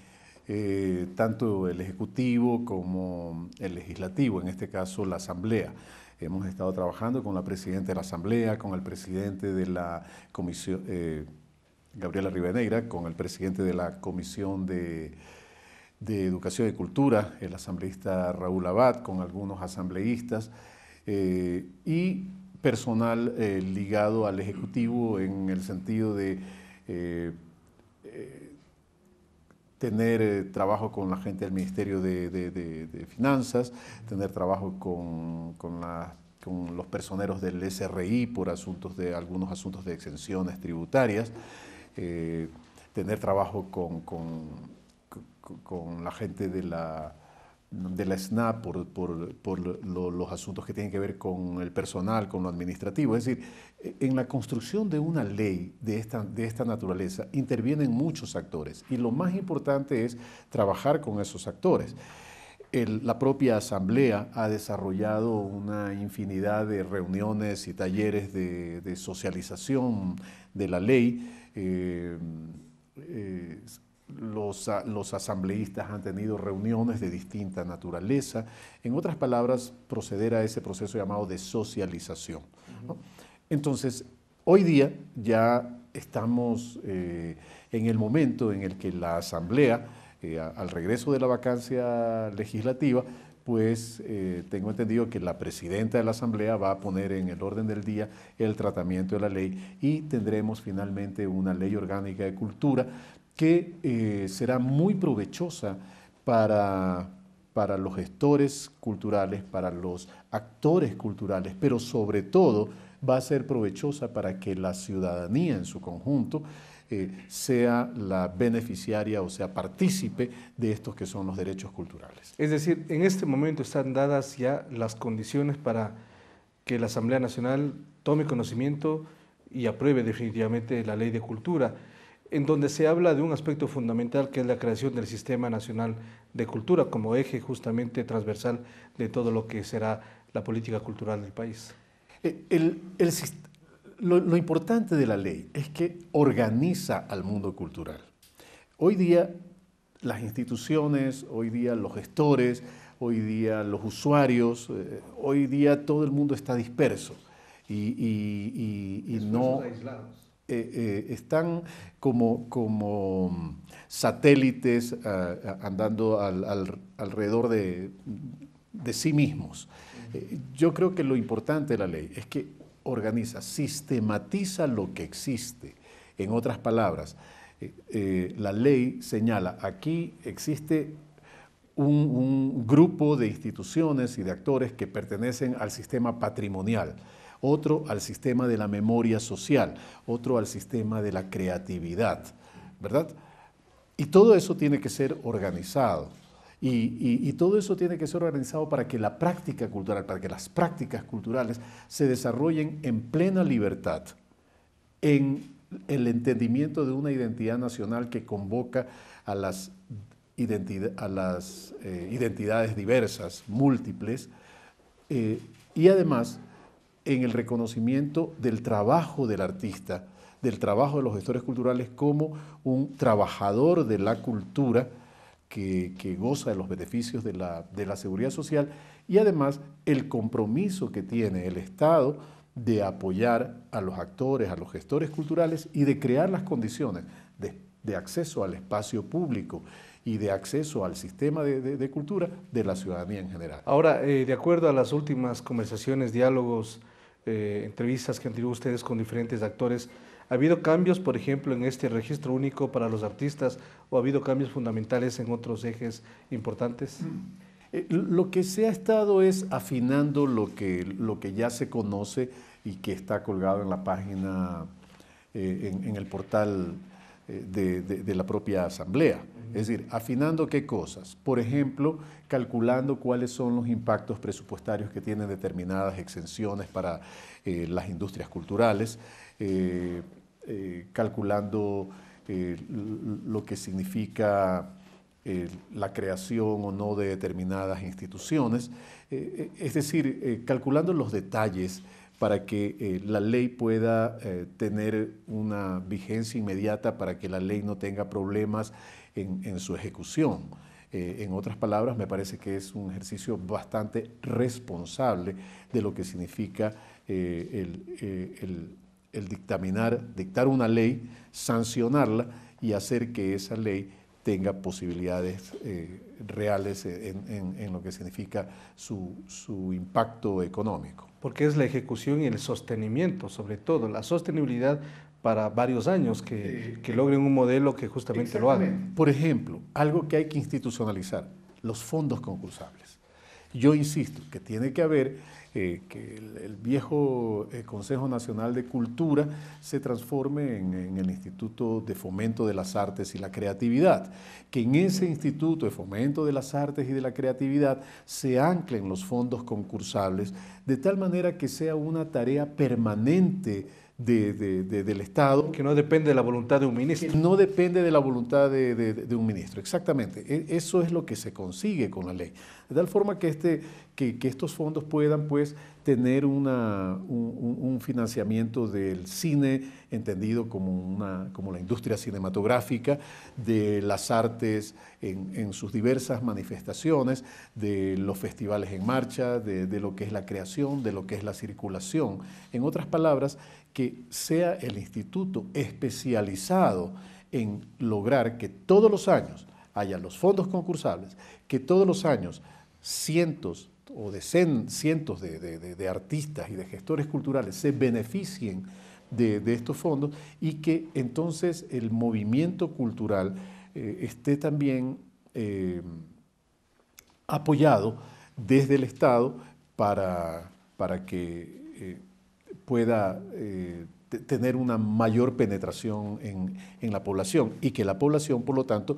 [SPEAKER 3] eh, tanto el Ejecutivo como el Legislativo, en este caso la Asamblea. Hemos estado trabajando con la Presidenta de la Asamblea, con el Presidente de la Comisión, eh, Gabriela Rivadeneira, con el Presidente de la Comisión de Educación y Cultura, el asambleísta Raúl Abad, con algunos asambleístas eh, y personal ligado al Ejecutivo en el sentido de tener eh, trabajo con la gente del Ministerio de, Finanzas, tener trabajo con, con, los personeros del SRI por asuntos de algunos asuntos de exenciones tributarias, eh, tener trabajo con, con, la gente de la de la SNAP por, los asuntos que tienen que ver con el personal, con lo administrativo. Es decir, en la construcción de una ley de esta, de esta naturaleza intervienen muchos actores y lo más importante es trabajar con esos actores. la propia Asamblea ha desarrollado una infinidad de reuniones y talleres de, socialización de la ley. Eh, eh, los, los, asambleístas han tenido reuniones de distinta naturaleza. En otras palabras, proceder a ese proceso llamado de socialización. Entonces, hoy día ya estamos eh, en el momento en el que la Asamblea, eh, al regreso de la vacancia legislativa, pues eh, tengo entendido que la presidenta de la Asamblea va a poner en el orden del día el tratamiento de la ley y tendremos finalmente una ley orgánica de cultura que eh, será muy provechosa para, los gestores culturales, para los actores culturales, pero sobre todo va a ser provechosa para que la ciudadanía en su conjunto eh, sea la beneficiaria o sea partícipe de estos que son los derechos culturales.
[SPEAKER 2] Es decir, en este momento están dadas ya las condiciones para que la Asamblea Nacional tome conocimiento y apruebe definitivamente la ley de cultura en donde se habla de un aspecto fundamental que es la creación del Sistema Nacional de Cultura como eje justamente transversal de todo lo que será la política cultural del país. Eh,
[SPEAKER 3] lo, importante de la ley es que organiza al mundo cultural. Hoy día las instituciones, hoy día los gestores, hoy día los usuarios, eh, hoy día todo el mundo está disperso y, y, y, no... E aislados. Eh, eh, están como, como mm, satélites ah, ah, andando al, alrededor de, sí mismos. Eh, yo creo que lo importante de la ley es que organiza, sistematiza lo que existe. En otras palabras, la ley señala, aquí existe un, grupo de instituciones y de actores que pertenecen al sistema patrimonial otro al sistema de la memoria social, otro al sistema de la creatividad, ¿verdad? Y todo eso tiene que ser organizado. Y, todo eso tiene que ser organizado para que la práctica cultural, para que las prácticas culturales se desarrollen en plena libertad, en el entendimiento de una identidad nacional que convoca a las, eh, identidades diversas, múltiples, eh, y además en el reconocimiento del trabajo del artista, del trabajo de los gestores culturales como un trabajador de la cultura que, goza de los beneficios de la, seguridad social y además el compromiso que tiene el Estado de apoyar a los actores, a los gestores culturales y de crear las condiciones de, acceso al espacio público y de acceso al sistema de, cultura de la ciudadanía en general.
[SPEAKER 2] Ahora, eh, de acuerdo a las últimas conversaciones, diálogos, eh, entrevistas que han tenido ustedes con diferentes actores, ¿ha habido cambios, por ejemplo, en este registro único para los artistas
[SPEAKER 3] o ha habido cambios fundamentales en otros ejes importantes? Mm. Eh, lo que se ha estado es afinando lo que, lo que ya se conoce y que está colgado en la página, eh, en, el portal de la propia asamblea. Es decir, afinando qué cosas. Por ejemplo, calculando cuáles son los impactos presupuestarios que tienen determinadas exenciones para eh, las industrias culturales, eh, eh, calculando lo que significa la creación o no de determinadas instituciones. es decir, calculando los detalles para que la ley pueda tener una vigencia inmediata, para que la ley no tenga problemas en, su ejecución. Eh, en otras palabras, me parece que es un ejercicio bastante responsable de lo que significa eh, eh, el, dictaminar, dictar una ley, sancionarla y hacer que esa ley tenga posibilidades reales en, lo que significa su, su impacto económico
[SPEAKER 2] porque es la ejecución y el sostenimiento, sobre todo. La sostenibilidad para varios años, que, logren un modelo que justamente lo haga.
[SPEAKER 3] Por ejemplo, algo que hay que institucionalizar, los fondos concursables. Yo insisto que tiene que haber eh, que el, viejo eh, Consejo Nacional de Cultura se transforme en, en, el Instituto de Fomento de las Artes y la Creatividad, que en ese Instituto de Fomento de las Artes y de la Creatividad se anclen los fondos concursables, de tal manera que sea una tarea permanente de, del Estado. Que no depende de la voluntad de un ministro. no depende de la voluntad de, un ministro, exactamente. E, eso es lo que se consigue con la ley. De tal forma que, este, que, estos fondos puedan pues, tener una, un, financiamiento del cine, entendido como, una, como la industria cinematográfica, de las artes en, en sus diversas manifestaciones, de los festivales en marcha, de lo que es la creación, de lo que es la circulación. En otras palabras, que sea el instituto especializado en lograr que todos los años haya los fondos concursables, que todos los años cientos o decen, cientos de, artistas y de gestores culturales se beneficien de, estos fondos y que entonces el movimiento cultural eh, esté también eh, apoyado desde el Estado para, para que eh, pueda eh, tener una mayor penetración en, la población y que la población, por lo tanto,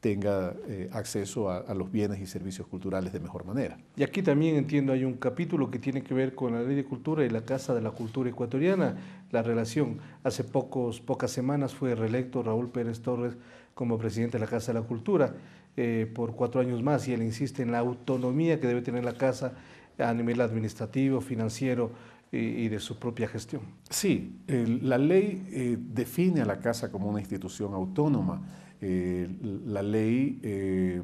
[SPEAKER 3] tenga eh, acceso a, los bienes y servicios culturales de mejor manera. Y
[SPEAKER 2] aquí también entiendo hay un capítulo que tiene que ver con la ley de cultura y la Casa de la Cultura Ecuatoriana, la relación. Hace pocos, pocas semanas fue reelecto Raúl Pérez Torres como presidente de la Casa de la Cultura eh, por cuatro años más y él insiste en la autonomía que debe tener
[SPEAKER 3] la Casa a nivel administrativo, financiero, y de su propia gestión. Sí, la ley eh, define a la casa como una institución autónoma. Eh, la ley, eh,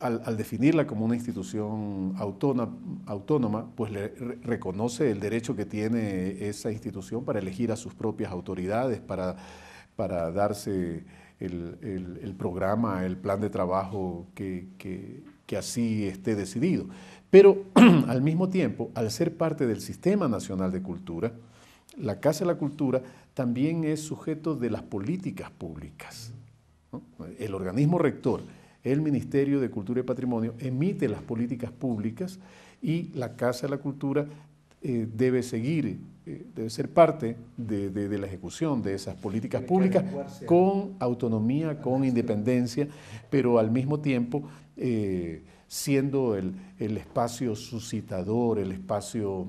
[SPEAKER 3] al, definirla como una institución autónoma, autónoma pues le reconoce el derecho que tiene esa institución para elegir a sus propias autoridades, para, para darse el, programa, el plan de trabajo que que así esté decidido. Pero (clears throat) al mismo tiempo, al ser parte del Sistema Nacional de Cultura, la Casa de la Cultura también es sujeto de las políticas públicas. El organismo rector, el Ministerio de Cultura y Patrimonio, emite las políticas públicas y la Casa de la Cultura eh, debe seguir, eh, debe ser parte de, la ejecución de esas políticas públicas con autonomía, con independencia, pero al mismo tiempo eh, siendo el, espacio suscitador, el espacio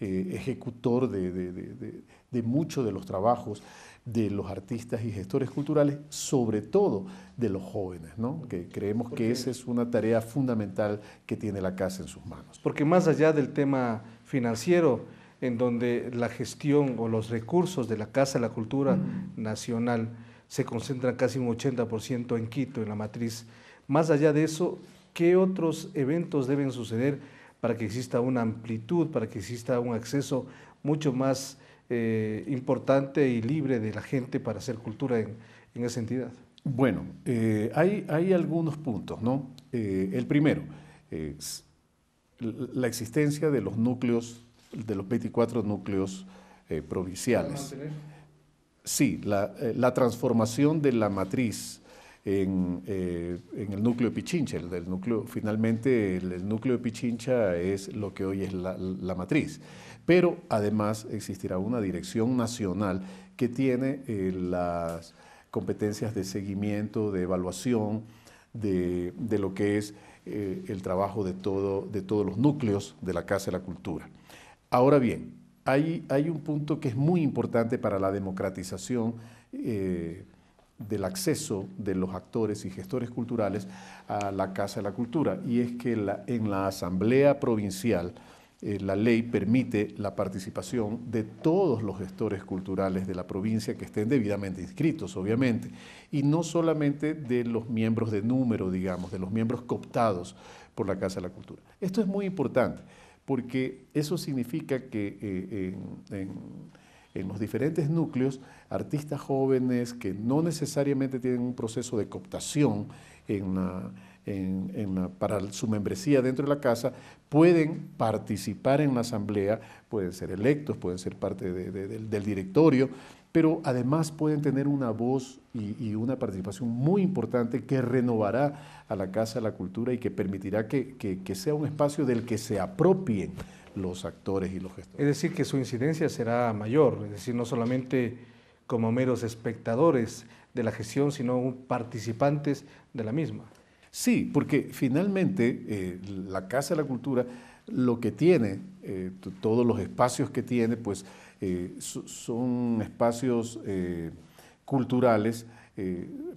[SPEAKER 3] eh, ejecutor de, muchos de los trabajos de los artistas y gestores culturales, sobre todo de los jóvenes, que creemos que esa es una tarea fundamental que tiene la casa en sus manos. Porque más allá del tema financiero, en
[SPEAKER 2] donde la gestión o los recursos de la Casa de la Cultura Nacional se concentran casi un 80% en Quito, en la matriz más allá de eso, ¿qué otros eventos deben suceder para que exista una amplitud, para que exista un acceso mucho más eh, importante y libre de la gente para hacer cultura en,
[SPEAKER 3] esa entidad? Bueno, eh, hay, algunos puntos, ¿no? Eh, el primero, es la existencia de los núcleos, de los 24 núcleos provinciales. Sí, la, la transformación de la matriz eh, en, el núcleo de Pichincha. núcleo, finalmente, el, núcleo de Pichincha es lo que hoy es la, matriz. Pero además existirá una dirección nacional que tiene eh, las competencias de seguimiento, de evaluación, de, lo que es eh, el trabajo de, todo, de todos los núcleos de la Casa de la Cultura. Ahora bien, hay, hay un punto que es muy importante para la democratización del acceso de los actores y gestores culturales a la Casa de la Cultura. Y es que en la Asamblea Provincial eh, la ley permite la participación de todos los gestores culturales de la provincia que estén debidamente inscritos, obviamente, y no solamente de los miembros de número, digamos, de los miembros cooptados por la Casa de la Cultura. Esto es muy importante porque eso significa que eh, en en los diferentes núcleos artistas jóvenes que no necesariamente tienen un proceso de cooptación en para su membresía dentro de la casa, pueden participar en la asamblea, pueden ser electos, pueden ser parte del, directorio, pero además pueden tener una voz y, una participación muy importante que renovará a la Casa de la Cultura y que permitirá que sea un espacio del que se apropien los actores y los gestores. Es decir, que su
[SPEAKER 2] incidencia será mayor, es decir, no solamente como meros espectadores de la
[SPEAKER 3] gestión, sino participantes de la misma. Sí, porque finalmente eh, la Casa de la Cultura lo que tiene, eh, todos los espacios que tiene, pues eh, son espacios culturales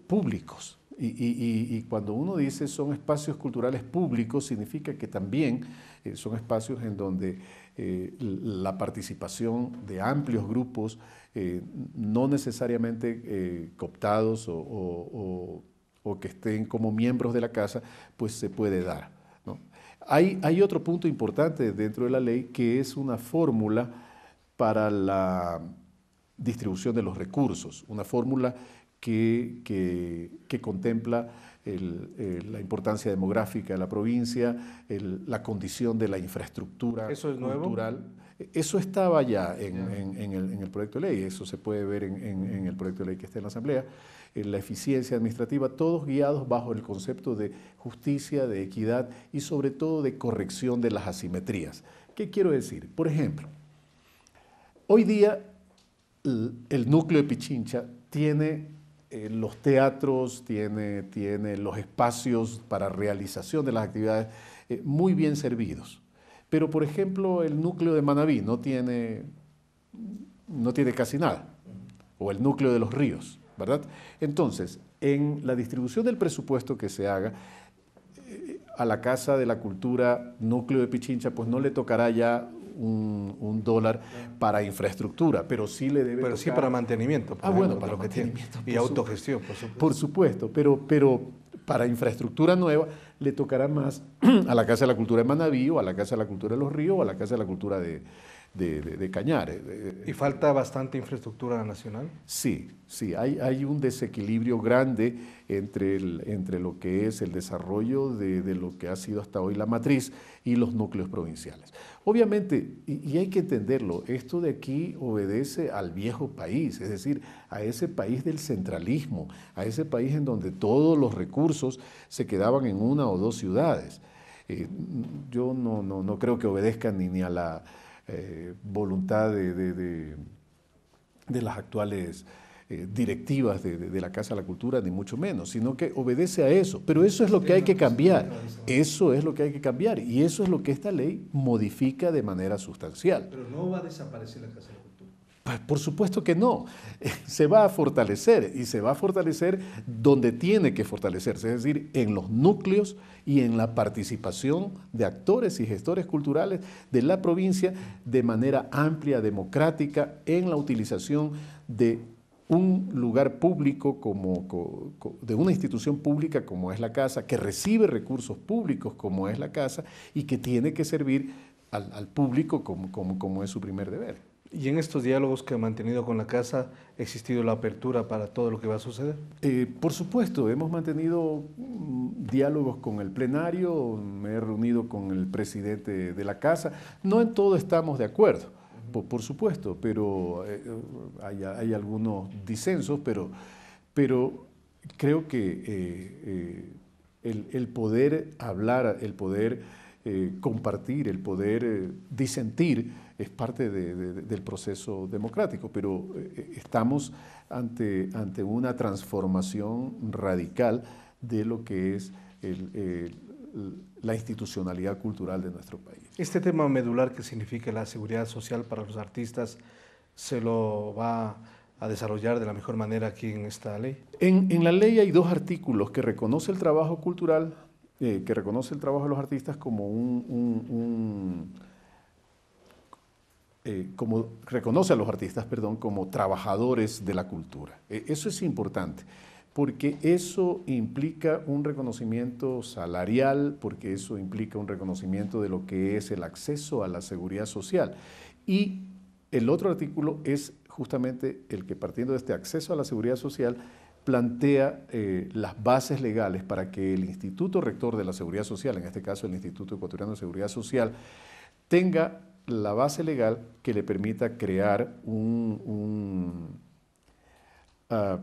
[SPEAKER 3] públicos. Y, cuando uno dice son espacios culturales públicos, significa que también eh, son espacios en donde eh, la participación de amplios grupos, eh, no necesariamente cooptados o, que estén como miembros de la casa, pues se puede dar. Hay, hay otro punto importante dentro de la ley que es una fórmula para la distribución de los recursos, una fórmula que, contempla la importancia demográfica de la provincia, la condición de la infraestructura ¿Eso Eso estaba ya en, el, proyecto de ley, eso se puede ver en, el proyecto de ley que está en la Asamblea, la eficiencia administrativa, todos guiados bajo el concepto de justicia, de equidad y sobre todo de corrección de las asimetrías. ¿Qué quiero decir? Por ejemplo, hoy día el núcleo de Pichincha tiene eh, los teatros, tiene, tiene los espacios para realización de las actividades eh, muy bien servidos. Pero, por ejemplo, el núcleo de Manabí no tiene, no tiene casi nada, o el núcleo de los ríos, ¿verdad? Entonces, en la distribución del presupuesto que se haga, eh, a la Casa de la Cultura Núcleo de Pichincha, pues no le tocará ya un, dólar para infraestructura, pero sí le debe. Pero sí para mantenimiento. Ah, bueno, para y autogestión, por supuesto. Por supuesto, pero, pero para infraestructura nueva le tocará más (clears throat) a la Casa de la Cultura de Manaví, o a la Casa de la Cultura de los Ríos, o a la Casa de la Cultura de, de, ¿Y falta
[SPEAKER 2] bastante infraestructura nacional?
[SPEAKER 3] Sí, sí, hay, hay un desequilibrio grande entre, entre lo que es el desarrollo de, lo que ha sido hasta hoy la matriz y los núcleos provinciales. Obviamente, y, hay que entenderlo, esto de aquí obedece al viejo país, es decir, a ese país del centralismo, a ese país en donde todos los recursos se quedaban en una o dos ciudades. Eh, yo no, no, no creo que obedezcan ni a la eh, voluntad de, de, las actuales eh, directivas de, la Casa de la Cultura, ni mucho menos, sino que obedece a eso. Pero eso es lo que hay que cambiar, eso es lo que hay que cambiar y eso es lo que esta ley modifica de manera sustancial.
[SPEAKER 2] Pero no va a desaparecer
[SPEAKER 3] la Casa de la Cultura por supuesto que no. (laughs) Se va a fortalecer y se va a fortalecer donde tiene que fortalecerse, es decir, en los núcleos y en la participación de actores y gestores culturales de la provincia de manera amplia, democrática, en la utilización de un lugar público como, de una institución pública como es la casa, que recibe recursos públicos como es la casa y que tiene que servir al, público como, como es su primer deber. Y en estos diálogos
[SPEAKER 2] que ha mantenido con la casa, ¿ha existido la apertura para todo lo que va a suceder?
[SPEAKER 3] Eh, por supuesto, hemos mantenido mm, diálogos con el plenario, me he reunido con el presidente de la casa. No en todo estamos de acuerdo, por, supuesto, pero eh, eh, hay, algunos disensos, pero, creo que el, poder hablar, el poder eh, compartir, el poder eh, disentir, es parte del proceso democrático, pero eh, estamos ante, ante una transformación radical de lo que es la institucionalidad cultural de nuestro país.
[SPEAKER 2] Este tema medular que significa la seguridad social para los artistas,
[SPEAKER 3] ¿se lo va a desarrollar de la mejor manera aquí en esta ley? En, en la ley hay dos artículos que reconoce el trabajo cultural eh, que reconoce el trabajo de los artistas como un, eh, como reconoce a los artistas, perdón, como trabajadores de la cultura. E, eso es importante, porque eso implica un reconocimiento salarial, porque eso implica un reconocimiento de lo que es el acceso a la seguridad social. Y el otro artículo es justamente el que partiendo de este acceso a la seguridad social plantea eh, las bases legales para que el Instituto Rector de la Seguridad Social, en este caso el Instituto Ecuatoriano de Seguridad Social, tenga la base legal que le permita crear un, ah,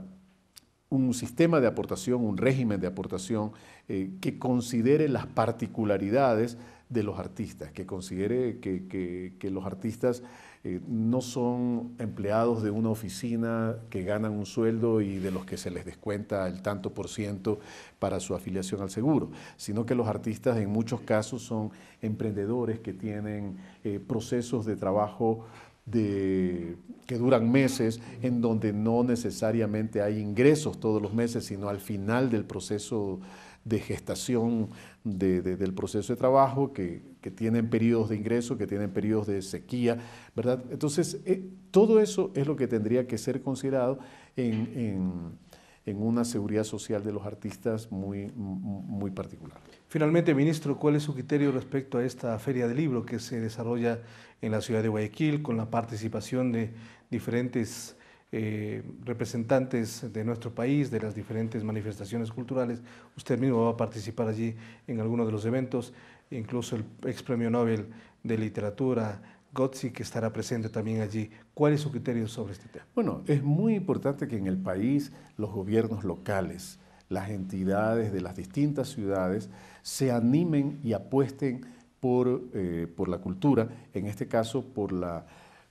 [SPEAKER 3] sistema de aportación, un régimen de aportación eh, que considere las particularidades de los artistas, que considere que los artistas eh, no son empleados de una oficina que ganan un sueldo y de los que se les descuenta el tanto por ciento para su afiliación al seguro, sino que los artistas en muchos casos son emprendedores que tienen eh, procesos de trabajo que duran meses, en donde no necesariamente hay ingresos todos los meses, sino al final del proceso de gestación del proceso de trabajo, que, tienen periodos de ingreso, que tienen periodos de sequía, ¿verdad? Entonces, eh, todo eso es lo que tendría que ser considerado en, en una seguridad social de los artistas muy, muy particular.
[SPEAKER 2] Finalmente, ministro, ¿cuál es su criterio respecto a esta feria del libro que se desarrolla en la ciudad de Guayaquil con la participación de diferentes eh, representantes de nuestro país, de las diferentes manifestaciones culturales. Usted mismo va a participar allí en algunos de los eventos, incluso el ex premio Nobel de Literatura, Gotzi, que estará presente también allí. ¿Cuál
[SPEAKER 3] es su criterio sobre este tema? Bueno, es muy importante que en el país los gobiernos locales, las entidades de las distintas ciudades se animen y apuesten por, eh, por la cultura, en este caso por la...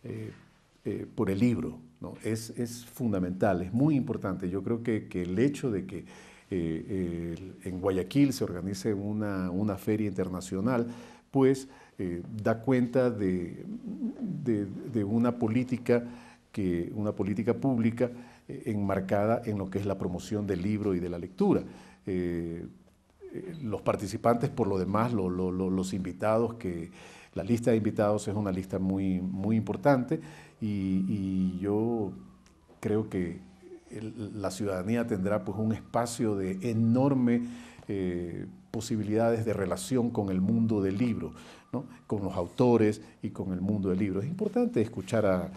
[SPEAKER 3] Eh, eh, por el libro. Es, fundamental, es muy importante. Yo creo que, el hecho de que eh, en Guayaquil se organice una, feria internacional, pues eh, da cuenta de, una política que una política pública enmarcada en lo que es la promoción del libro y de la lectura. los participantes, por lo demás, los invitados, que la lista de invitados es una lista muy, muy importante, y, yo creo que la ciudadanía tendrá pues un espacio de enorme eh, posibilidades de relación con el mundo del libro, con los autores y con el mundo del libro. Es importante escuchar a,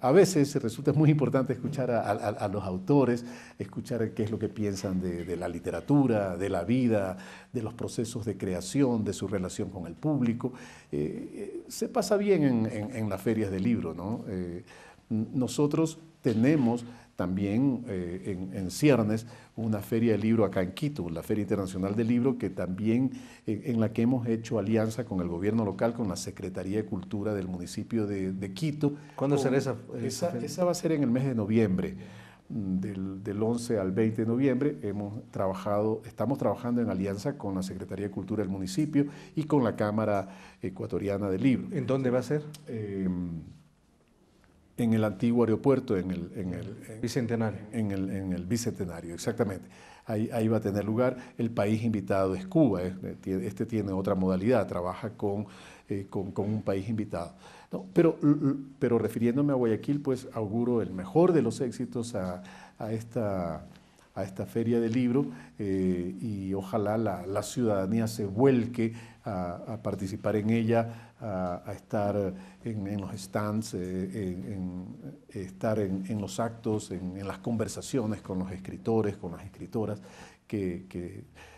[SPEAKER 3] a veces resulta muy importante escuchar a, los autores, escuchar qué es lo que piensan de, la literatura, de la vida, de los procesos de creación, de su relación con el público. Eh, eh, se pasa bien en, las ferias de libro, ¿no? Eh, nosotros tenemos también eh, en, en, ciernes una feria de libro acá en Quito, la Feria Internacional del Libro, que también en la que hemos hecho alianza con el gobierno local, con la Secretaría de Cultura del municipio de, Quito. ¿Cuándo será esa, esa, esa, va a ser en el mes de noviembre. Mm, del, del, 11 al 20 de noviembre hemos trabajado, estamos trabajando en alianza con la Secretaría de Cultura del municipio y con la Cámara Ecuatoriana del Libro. ¿En dónde va a ser? Em, en el antiguo aeropuerto, en el, bicentenario. En el, bicentenario, exactamente. Ahí, va a tener lugar. El país invitado es Cuba. Eh, este tiene otra modalidad, trabaja con, eh, un país invitado. pero, pero refiriéndome a Guayaquil, pues auguro el mejor de los éxitos a, esta, feria del libro eh, y ojalá la, ciudadanía se vuelque a, a participar en ella a, estar en, los stands, eh, en, estar en, los actos, en, las conversaciones con los escritores, con las escritoras que, que,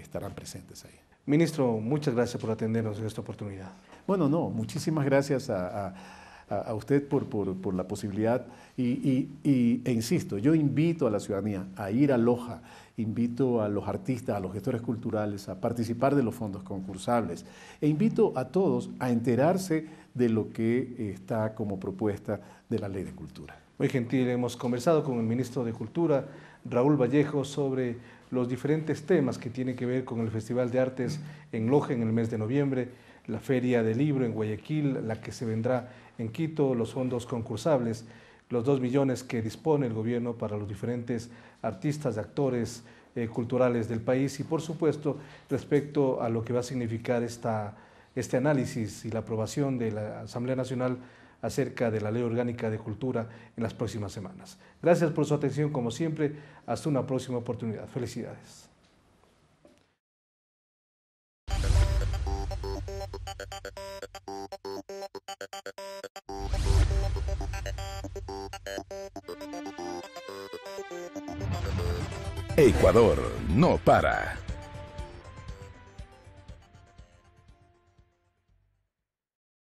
[SPEAKER 3] estarán presentes ahí. Ministro, muchas gracias por atendernos en esta oportunidad. Bueno, no, muchísimas gracias a a, usted por, por, la posibilidad. Y, e insisto, yo invito a la ciudadanía a ir a Loja, invito a los artistas, a los gestores culturales a participar de los fondos concursables e invito a todos a enterarse de lo que está como propuesta de la ley de cultura. Muy gentil, hemos conversado con el ministro de Cultura, Raúl
[SPEAKER 2] Vallejo, sobre los diferentes temas que tienen que ver con el Festival de Artes en Loja en el mes de noviembre, la Feria del Libro en Guayaquil, la que se vendrá en Quito, los fondos concursables, los 2 millones que dispone el gobierno para los diferentes artistas, actores eh, culturales del país y por supuesto respecto a lo que va a significar esta, este análisis y la aprobación de la Asamblea Nacional acerca de la Ley Orgánica de Cultura en las próximas semanas. Gracias por su atención como siempre. Hasta una próxima oportunidad. Felicidades.
[SPEAKER 1] Ecuador no para.